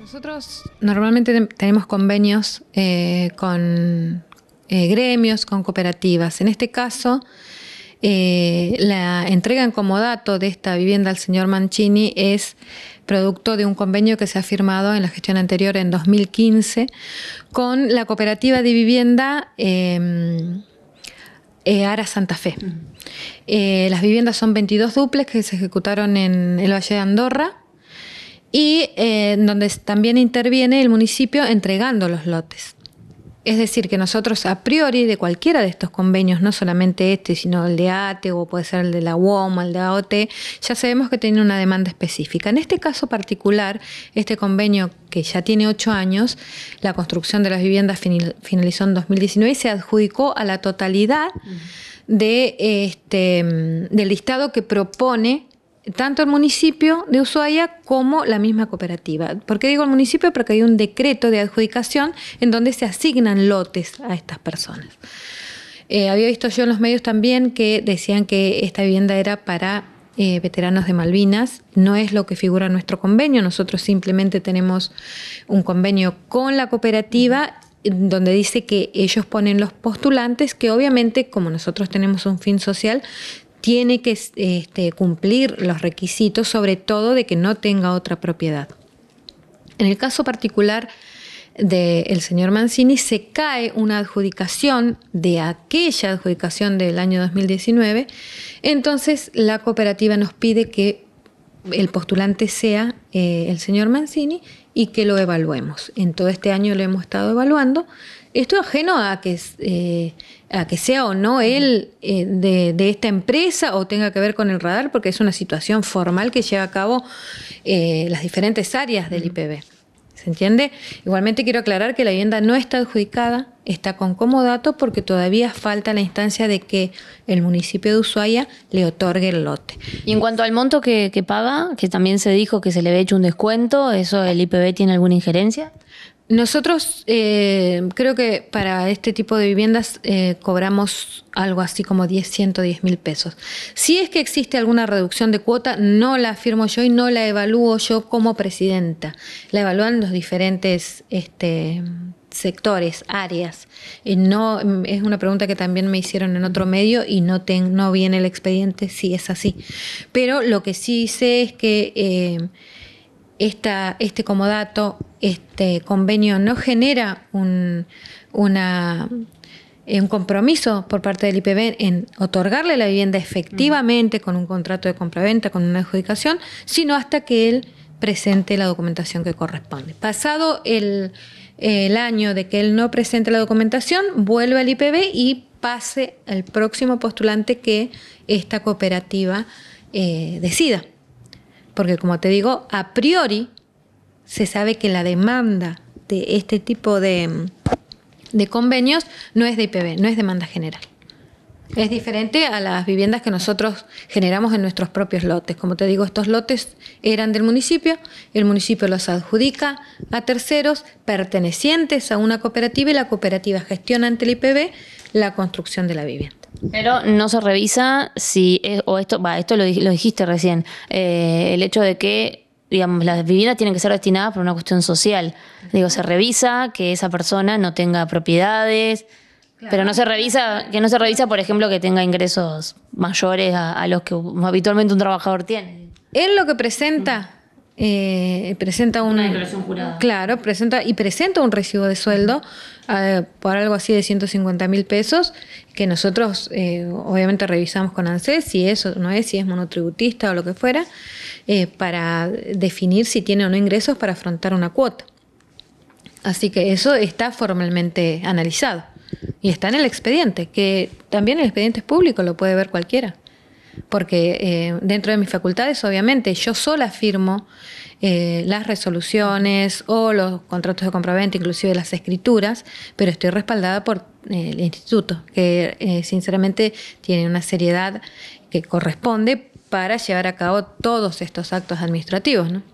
Nosotros normalmente tenemos convenios eh, con eh, gremios, con cooperativas. En este caso, eh, la entrega en comodato de esta vivienda al señor Mancini es producto de un convenio que se ha firmado en la gestión anterior en 2015 con la cooperativa de vivienda em, Ara Santa Fe. las viviendas son 22 duples que se ejecutaron en el Valle de Andorra y eh, donde también interviene el municipio entregando los lotes. Es decir, que nosotros a priori de cualquiera de estos convenios, no solamente este, sino el de ATE o puede ser el de la UOM, el de AOT, ya sabemos que tiene una demanda específica. En este caso particular, este convenio que ya tiene ocho años, la construcción de las viviendas finalizó en 2019 y se adjudicó a la totalidad de este, del listado que propone tanto el municipio de Ushuaia como la misma cooperativa. ¿Por qué digo el municipio? Porque hay un decreto de adjudicación en donde se asignan lotes a estas personas. Eh, había visto yo en los medios también que decían que esta vivienda era para eh, veteranos de Malvinas. No es lo que figura en nuestro convenio. Nosotros simplemente tenemos un convenio con la cooperativa donde dice que ellos ponen los postulantes que obviamente como nosotros tenemos un fin social tiene que este, cumplir los requisitos, sobre todo de que no tenga otra propiedad. En el caso particular del señor Mancini, se cae una adjudicación de aquella adjudicación del año 2019, entonces la cooperativa nos pide que el postulante sea eh, el señor Mancini y que lo evaluemos. En todo este año lo hemos estado evaluando. Esto ajeno a que, eh, a que sea o no él eh, de, de, esta empresa o tenga que ver con el radar, porque es una situación formal que lleva a cabo las diferentes áreas del IPB. ¿Se entiende? Igualmente quiero aclarar que la vivienda no está adjudicada, está con comodato porque todavía falta la instancia de que el municipio de Ushuaia le otorgue el lote. Y en cuanto al monto que, que paga, que también se dijo que se le había hecho un descuento, ¿eso el IPB tiene alguna injerencia? Nosotros eh, creo que para este tipo de viviendas eh, cobramos algo así como 10, 110 mil pesos. Si es que existe alguna reducción de cuota, no la afirmo yo y no la evalúo yo como presidenta. La evalúan los diferentes este, sectores, áreas. no, es una pregunta que también me hicieron en otro medio y no, ten, no viene el expediente si es así. Pero lo que sí sé es que... Eh, esta, este comodato, este convenio no genera un, eh, compromiso por parte del IPB en otorgarle la vivienda efectivamente con un contrato de compraventa, con una adjudicación, sino hasta que él presente la documentación que corresponde. Pasado el, año de que él no presente la documentación, vuelve al IPB y pase al próximo postulante que esta cooperativa eh, decida porque como te digo, a priori se sabe que la demanda de este tipo de, convenios no es de IPB, no es demanda general. Es diferente a las viviendas que nosotros generamos en nuestros propios lotes. Como te digo, estos lotes eran del municipio, el municipio los adjudica a terceros pertenecientes a una cooperativa y la cooperativa gestiona ante el IPB la construcción de la vivienda. Pero no se revisa si, es, o esto, va, esto lo, dijiste recién, eh, el hecho de que, digamos, las viviendas tienen que ser destinadas por una cuestión social. Digo, se revisa que esa persona no tenga propiedades, pero no se revisa, que no se revisa, por ejemplo, que tenga ingresos mayores a, a los que habitualmente un trabajador tiene. Él lo que presenta eh, presenta una declaración jurada. Claro, presenta y presenta un recibo de sueldo eh, por algo así de 150 mil pesos que nosotros eh, obviamente revisamos con ANSES si eso no es, si es monotributista o lo que fuera, eh, para definir si tiene o no ingresos para afrontar una cuota. Así que eso está formalmente analizado y está en el expediente, que también el expediente es público, lo puede ver cualquiera porque eh, dentro de mis facultades, obviamente, yo sola firmo eh, las resoluciones o los contratos de compraventa, inclusive las escrituras, pero estoy respaldada por eh, el instituto, que sinceramente tiene una seriedad que corresponde para llevar a cabo todos estos actos administrativos, ¿no?